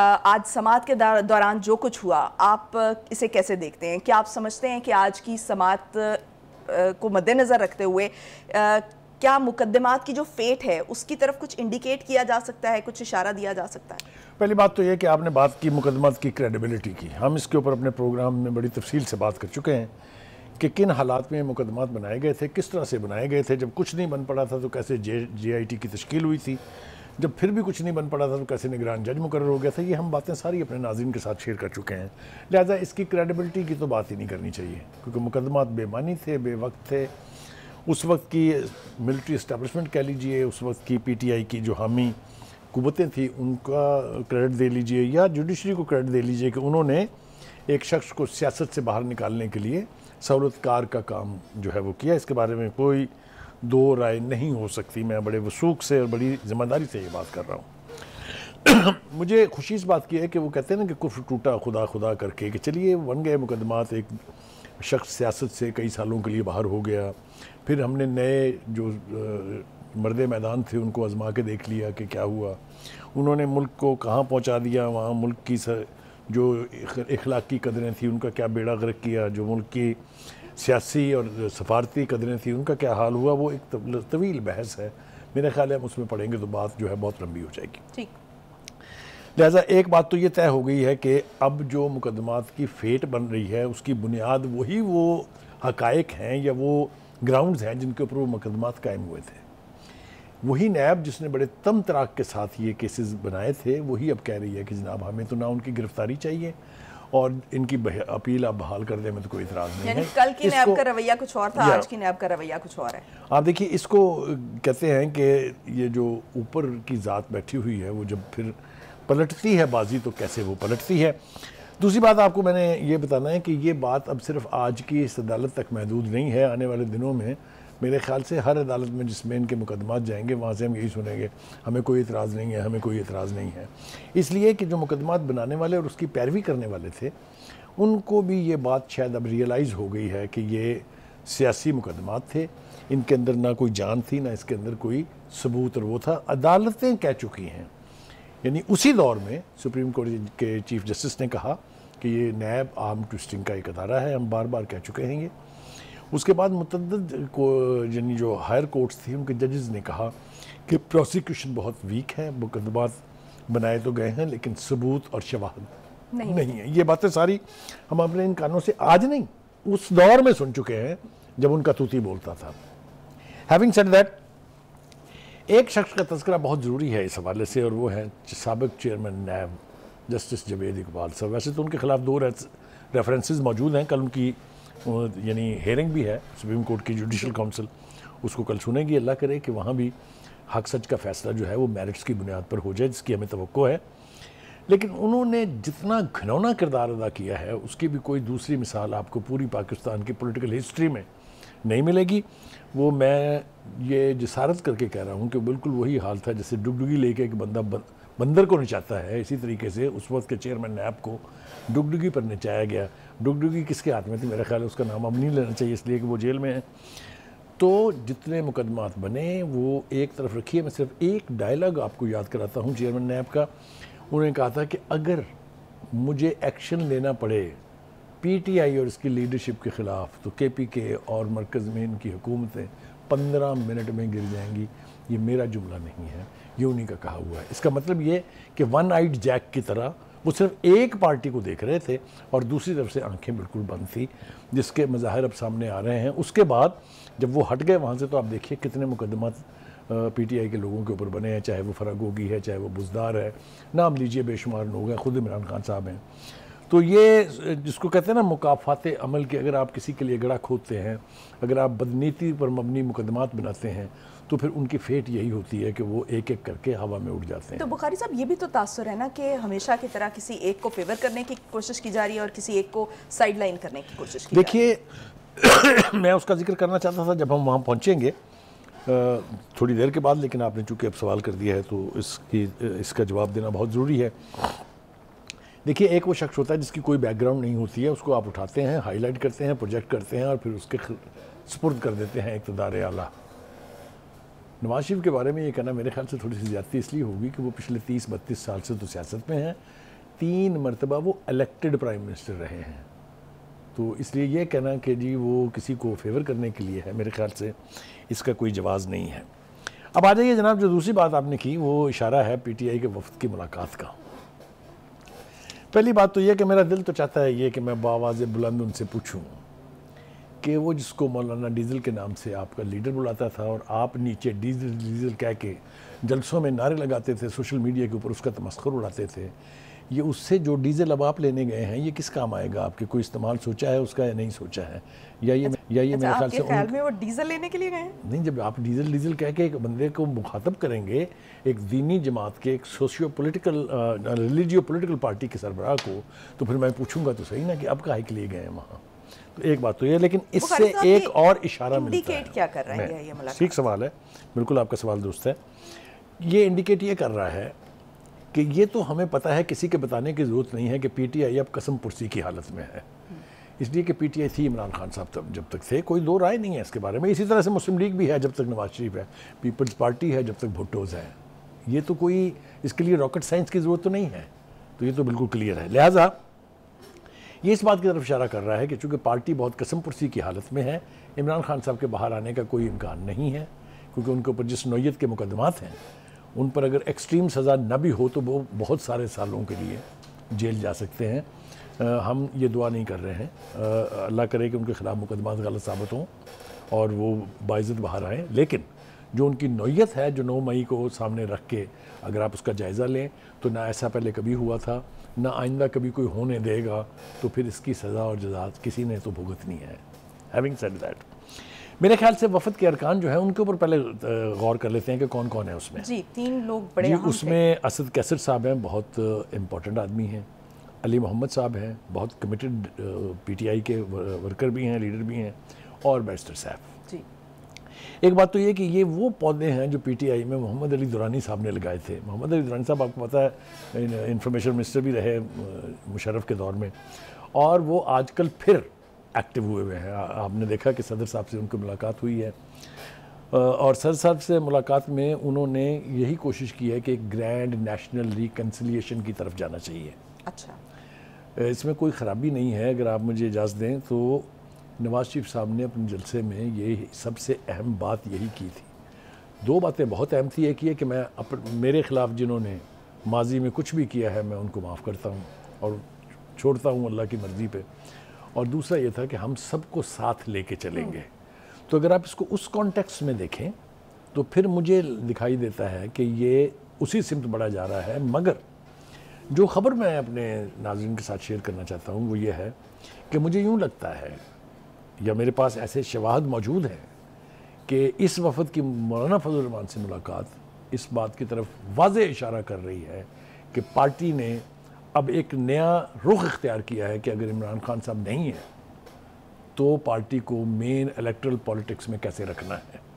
आज समाज के दौरान जो कुछ हुआ आप इसे कैसे देखते हैं क्या आप समझते हैं कि आज की समाज को मद्देनज़र रखते हुए क्या मुकदमात की जो फेट है उसकी तरफ कुछ इंडिकेट किया जा सकता है कुछ इशारा दिया जा सकता है पहली बात तो यह कि आपने बात की मुकदमात की क्रेडिबिलिटी की हम इसके ऊपर अपने प्रोग्राम में बड़ी तफसील से बात कर चुके हैं कि किन हालात में मुकदमात बनाए गए थे किस तरह से बनाए गए थे जब कुछ नहीं बन पड़ा था तो कैसे जे जे आई टी की तश्कील हुई थी जब फिर भी कुछ नहीं बन पड़ा था तो कैसे निगरान जज मुकर हो गया था ये हम बातें सारी अपने नाजिन के साथ शेयर कर चुके हैं लिहाजा इसकी क्रेडिबिलिटी की तो बात ही नहीं करनी चाहिए क्योंकि मुकदमात बेमानी थे बेवक्त थे उस वक्त की मिलिट्री इस्टेबलिशमेंट कह लीजिए उस वक्त की आई की जो हामी कुतें थी उनका क्रेडिट दे लीजिए या जुडिशरी को क्रेडिट दे लीजिए कि उन्होंने एक शख्स को सियासत से बाहर निकालने के लिए सहूलतकार का काम जो है वो किया इसके बारे में कोई दो राय नहीं हो सकती मैं बड़े वसूख से और बड़ी ज़िम्मेदारी से ये बात कर रहा हूँ मुझे खुशी इस बात की है कि वो कहते हैं ना कि कुफ टूटा खुदा खुदा करके कि चलिए बन गए मुकदमात एक शख्स सियासत से कई सालों के लिए बाहर हो गया फिर हमने नए जो मर्द मैदान थे उनको आजमा के देख लिया कि क्या हुआ उन्होंने मुल्क को कहाँ पहुँचा दिया वहाँ मुल्क की सर, जो की कदरें थी उनका क्या बेड़ा गर्क किया जो मुल्क की सियासी और सफारती कदरें थी उनका क्या हाल हुआ वो एक तवील बहस है मेरे ख्याल है हम उसमें पढ़ेंगे तो बात जो है बहुत लंबी हो जाएगी ठीक लिहाजा एक बात तो ये तय हो गई है कि अब जो मुकदमात की फेट बन रही है उसकी बुनियाद वही वो हकायक हैं या वो ग्राउंड्स हैं जिनके ऊपर वो मुकदमात कायम हुए थे वही नैब जिसने बड़े तम तराक के साथ ये केसेस बनाए थे वही अब कह रही है कि जनाब हमें तो ना उनकी गिरफ्तारी चाहिए और इनकी अपील आप बहाल कर दें में तो कोई इतराज नहीं है कल की नैब का रवैया कुछ और था आज की नैब का रवैया कुछ और है आप देखिए इसको कहते हैं कि ये जो ऊपर की ज़ात बैठी हुई है वो जब फिर पलटती है बाजी तो कैसे वो पलटती है दूसरी बात आपको मैंने ये बताना है कि ये बात अब सिर्फ आज की इस अदालत तक महदूद नहीं है आने वाले दिनों में मेरे ख्याल से हर अदालत में जिसमें इनके मुकदमा जाएंगे वहाँ से हम यही सुनेंगे हमें कोई इतराज़ नहीं है हमें कोई इतराज़ नहीं है इसलिए कि जो मुकदमा बनाने वाले और उसकी पैरवी करने वाले थे उनको भी ये बात शायद अब रियलाइज़ हो गई है कि ये सियासी मुकदमा थे इनके अंदर ना कोई जान थी ना इसके अंदर कोई सबूत और वो था अदालतें कह चुकी हैं यानी उसी दौर में सुप्रीम कोर्ट के चीफ जस्टिस ने कहा कि ये नैब आर्म ट्विस्टिंग का एक अदारा है हम बार बार कह चुके हैं ये उसके बाद को यानी जो हायर कोर्ट्स थी उनके जजेस ने कहा कि प्रोसिक्यूशन बहुत वीक है मुकदमात बनाए तो गए हैं लेकिन सबूत और शवाहद नहीं, नहीं है ये बातें सारी हम अपने इन कानों से आज नहीं उस दौर में सुन चुके हैं जब उनका तूती बोलता था हैविंग सेड दैट एक शख्स का तस्करा बहुत ज़रूरी है इस हवाले से और वो है सबक chairman NAB justice Javed Iqbal साहब वैसे तो उनके खिलाफ दो रेफरेंसेस मौजूद हैं कल उनकी यानी हेयरिंग भी है सुप्रीम कोर्ट की जुडिशल काउंसिल उसको कल सुनेगी अल्लाह करे कि वहाँ भी हक सच का फैसला जो है वो मेरिट्स की बुनियाद पर हो जाए जिसकी हमें तो है लेकिन उन्होंने जितना घनौना किरदार अदा किया है उसकी भी कोई दूसरी मिसाल आपको पूरी पाकिस्तान की पोलिटिकल हिस्ट्री में नहीं मिलेगी वो मैं ये जसारत करके कह रहा हूँ कि बिल्कुल वही हाल था जैसे डुबडुगी लेके एक बंदा बन, बंदर को नचाता है इसी तरीके से उस वक्त के चेयरमैन नैब को डुगडुगी पर नचाया गया डुगडुगी किसके हाथ में थी मेरा ख्याल उसका नाम अब नहीं लेना चाहिए इसलिए कि वो जेल में है तो जितने मुकदमात बने वो एक तरफ रखिए मैं सिर्फ एक डायलॉग आपको याद कराता हूँ चेयरमैन नैब का उन्होंने कहा था कि अगर मुझे एक्शन लेना पड़े पीटीआई और इसकी लीडरशिप के ख़िलाफ़ तो केपीके और मरकज़ में इनकी हुकूमतें पंद्रह मिनट में गिर जाएंगी ये मेरा जुमला नहीं है ये उन्हीं का कहा हुआ है इसका मतलब ये कि वन आइड जैक की तरह वो सिर्फ एक पार्टी को देख रहे थे और दूसरी तरफ से आंखें बिल्कुल बंद थी जिसके मज़ाहिर अब सामने आ रहे हैं उसके बाद जब वो हट गए वहाँ से तो आप देखिए कितने मुकदमत पीटीआई के लोगों के ऊपर बने हैं चाहे वो फरा गोगी है चाहे वो बुजदार है नाम लीजिए बेशुमार लोग हैं खुद इमरान खान साहब हैं तो ये जिसको कहते हैं ना मुकाफ़ात अमल के अगर आप किसी के लिए गड़ा खोदते हैं अगर आप बदनीति पर मबनी मुकदमात बनाते हैं तो फिर उनकी फेट यही होती है कि वो एक एक करके हवा में उड़ जाते हैं तो बुखारी साहब ये भी तो तासर है ना कि हमेशा की तरह किसी एक को फेवर करने की कोशिश की जा रही है और किसी एक को साइड लाइन करने की कोशिश की देखिए मैं उसका जिक्र करना चाहता था जब हम वहाँ पहुँचेंगे थोड़ी देर के बाद लेकिन आपने चूँकि अब सवाल कर दिया है तो इसकी इसका जवाब देना बहुत ज़रूरी है देखिए एक वो शख्स होता है जिसकी कोई बैकग्राउंड नहीं होती है उसको आप उठाते हैं हाईलाइट करते हैं प्रोजेक्ट करते हैं और फिर उसके सपुर्द कर देते हैं इकतदार आला नवाज शरीफ के बारे में ये कहना मेरे ख्याल से थोड़ी सी ज्यादा इसलिए होगी कि वो पिछले तीस बत्तीस साल से तो सियासत में हैं तीन मरतबा वो इलेक्टेड प्राइम मिनिस्टर रहे हैं तो इसलिए यह कहना कि जी वो किसी को फेवर करने के लिए है मेरे ख्याल से इसका कोई जवाज़ नहीं है अब आ जाइए जनाब जो दूसरी बात आपने की वो इशारा है पीटीआई के वफद की मुलाकात का पहली बात तो यह कि मेरा दिल तो चाहता है ये कि मैं बावाज बुलंद उनसे पूछूँ कि वो जिसको मौलाना डीजल के नाम से आपका लीडर बुलाता था और आप नीचे डीजल डीजल कह के जलसों में नारे लगाते थे सोशल मीडिया के ऊपर उसका तमस्कर उड़ाते थे ये उससे जो डीजल अब आप लेने गए हैं ये किस काम आएगा आपके कोई इस्तेमाल सोचा है उसका या नहीं सोचा है या ये अच्छा, या ये अच्छा, मेरे ख्याल से ख्याल में वो डीजल लेने के लिए गए नहीं जब आप डीजल डीजल कह के एक बंदे को मुखातब करेंगे एक दीनी जमात के एक socio political religio political party के सरबराह को तो फिर मैं पूछूंगा तो सही ना कि अब काहे के लिए गए हैं वहाँ तो एक बात तो ये लेकिन इससे एक और इशारा मिलता है क्या कर रहा है ये ठीक सवाल है बिल्कुल आपका सवाल दुरुस्त है ये इंडिकेट ये कर रहा है कि ये तो हमें पता है किसी के बताने की ज़रूरत नहीं है कि पीटीआई अब कसम पुरसी की हालत में है इसलिए कि पीटीआई थी इमरान खान साहब तब जब तक थे कोई दो राय नहीं है इसके बारे में इसी तरह से मुस्लिम लीग भी है जब तक नवाज शरीफ है पीपल्स पार्टी है जब तक भुट्टोज़ हैं ये तो कोई इसके लिए रॉकेट साइंस की ज़रूरत तो नहीं है तो ये तो बिल्कुल क्लियर है लिहाजा ये इस बात की तरफ इशारा कर रहा है कि चूँकि पार्टी बहुत कसम पुरसी की हालत में है इमरान खान साहब के बाहर आने का कोई इम्कान नहीं है क्योंकि उनके ऊपर जिस नोयत के मुकदमात हैं उन पर अगर एक्सट्रीम सज़ा न भी हो तो वो बहुत सारे सालों के लिए जेल जा सकते हैं आ, हम ये दुआ नहीं कर रहे हैं अल्लाह करे कि उनके ख़िलाफ़ मुकदमा गलत साबित हों और वो बाज़त बाहर आएँ लेकिन जो उनकी नोयत है जो नौ मई को सामने रख के अगर आप उसका जायज़ा लें तो ना ऐसा पहले कभी हुआ था ना आइंदा कभी कोई होने देगा तो फिर इसकी सज़ा और जजात किसी ने तो भुगतनी है हैविंग सेड दैट मेरे ख्याल से वफद के अरकान जो है उनके ऊपर पहले गौर कर लेते हैं कि कौन कौन है उसमें जी तीन लोग बड़े जी उसमें असद कैसर साहब हैं बहुत इम्पोर्टेंट आदमी हैं अली मोहम्मद साहब हैं बहुत कमिटेड पीटीआई के वर्कर भी हैं लीडर भी हैं और बैरिस्टर साहब जी एक बात तो ये कि ये वो पौधे हैं जो पीटीआई में मोहम्मद अली दुरानी साहब ने लगाए थे मोहम्मद अली दुरानी साहब आपको पता है इंफॉर्मेशन मिनिस्टर भी रहे मुशरफ के दौर में और वो आजकल फिर एक्टिव हुए हुए हैं आपने देखा कि सदर साहब से उनकी मुलाकात हुई है और सदर साहब से मुलाकात में उन्होंने यही कोशिश की है कि एक ग्रैंड नेशनल रिकन्सिलियेशन की तरफ जाना चाहिए अच्छा इसमें कोई ख़राबी नहीं है अगर आप मुझे इजाज़त दें तो नवाज शरीफ साहब ने अपने जलसे में ये सबसे अहम बात यही की थी दो बातें बहुत अहम थी एक ये कि मैं अप मेरे ख़िलाफ़ जिन्होंने माजी में कुछ भी किया है मैं उनको माफ़ करता हूँ और छोड़ता हूँ अल्लाह की मर्ज़ी पे और दूसरा ये था कि हम सबको साथ लेके चलेंगे हम्म। तो अगर आप इसको उस कॉन्टेक्स में देखें तो फिर मुझे दिखाई देता है कि ये उसी सिमत बढ़ा जा रहा है मगर जो खबर मैं अपने नाजरन के साथ शेयर करना चाहता हूँ वो ये है कि मुझे यूँ लगता है या मेरे पास ऐसे शवाहद मौजूद हैं कि इस वफद की मौलाना फजलरहमान से मुलाकात इस बात की तरफ वाज इशारा कर रही है कि पार्टी ने अब एक नया रुख इख्तियार किया है कि अगर इमरान खान साहब नहीं है तो पार्टी को मेन इलेक्ट्रल पॉलिटिक्स में कैसे रखना है